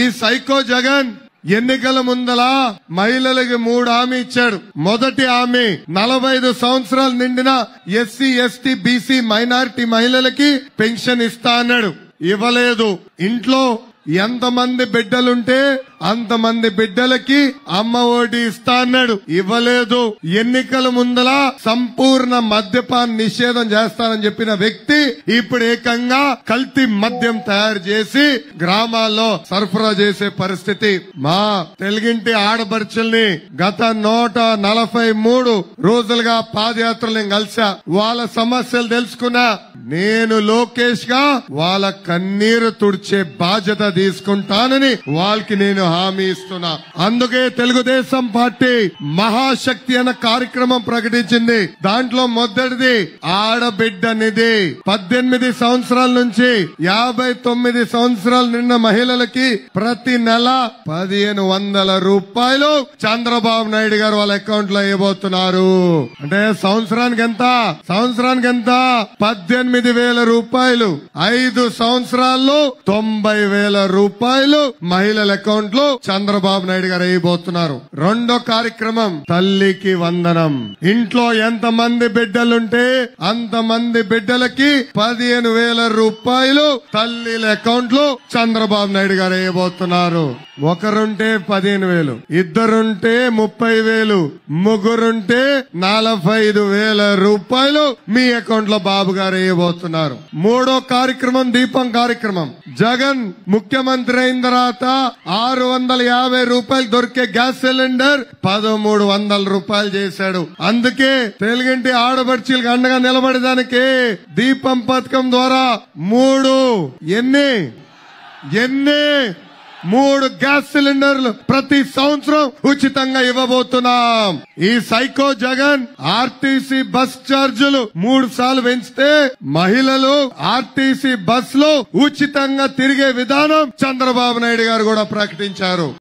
ఈ సైకో జగన్ ఎన్నికల ముందల మహిళలకి మూడు హామీ ఇచ్చాడు మొదటి హామీ నలభై ఐదు సంవత్సరాలు నిండిన ఎస్సీ ఎస్టీ బీసీ మైనారిటీ మహిళలకి పెన్షన్ ఇస్తా అన్నాడు ఇవ్వలేదు ఇంట్లో ఎంతమంది బిడ్డలుంటే అంతమంది బిడ్డలకి అమ్మ ఓటి ఇస్తా అన్నాడు ఇవ్వలేదు ఎన్నికల ముందల సంపూర్ణ మద్యపాన్ నిషేధం చేస్తానని చెప్పిన వ్యక్తి ఇప్పుడు ఏకంగా కల్తీ మద్యం తయారు చేసి గ్రామాల్లో సరఫరా చేసే పరిస్థితి మా తెలుగింటి ఆడపడుచుల్ని గత నూట నలభై మూడు రోజులుగా పాదయాత్రల్ని కలిసా వాళ్ళ సమస్యలు తెలుసుకున్నా నేను లోకేష్ గా వాళ్ళ కన్నీరు తుడిచే బాధ్యత తీసుకుంటానని వాళ్ళకి నేను హామీ ఇస్తున్నా అందుకే తెలుగుదేశం పార్టీ మహాశక్తి అన్న కార్యక్రమం ప్రకటించింది దాంట్లో మొదటిది ఆడబిడ్డ నిధి పద్దెనిమిది సంవత్సరాల నుంచి యాభై తొమ్మిది సంవత్సరాలు నిన్న మహిళలకి ప్రతి నెల పదిహేను వందల రూపాయలు చంద్రబాబు నాయుడు గారు వాళ్ళ అకౌంట్ లో వేయబోతున్నారు అంటే సంవత్సరానికి ఎంత సంవత్సరానికి ఎంత పద్దెనిమిది వేల రూపాయలు ఐదు సంవత్సరాల్లో తొంభై వేల రూపాయలు మహిళల అకౌంట్ లో కార్యక్రమము చంద్రబాబు నాయుడు గారు అయిపోతున్నారు రెండో కార్యక్రమం తల్లికి వందనం ఇంట్లో ఎంత మంది బిడ్డలుంటే అంత మంది బిడ్డలకి పదిహేను వేల రూపాయలు తల్లిల అకౌంట్ లో చంద్రబాబు నాయుడు గారు అయిపోతున్నారు ఒకరుంటే పదిహేను వేలు ఇద్దరుంటే ముప్పై వేలు ముగ్గురుంటే నలభై ఐదు వేల రూపాయలు మీ అకౌంట్ లో బాబు గారు వేయబోతున్నారు మూడో కార్యక్రమం దీపం కార్యక్రమం జగన్ ముఖ్యమంత్రి అయిన తర్వాత ఆరు వందల యాభై రూపాయలు దొరికే గ్యాస్ సిలిండర్ పదమూడు వందల రూపాయలు చేశాడు అందుకే తెలుగింటి ఆడపడుచులకు అండగా నిలబడేదానికి దీపం పథకం ద్వారా మూడు ఎన్ని ఎన్ని మూడు గ్యాస్ సిలిండర్లు ప్రతి సంవత్సరం ఉచితంగా ఇవ్వబోతున్నాం ఈ సైకో జగన్ ఆర్టీసీ బస్ ఛార్జీలు మూడు సార్లు పెంచితే మహిళలు ఆర్టీసీ బస్ ఉచితంగా తిరిగే విధానం చంద్రబాబు నాయుడు గారు కూడా ప్రకటించారు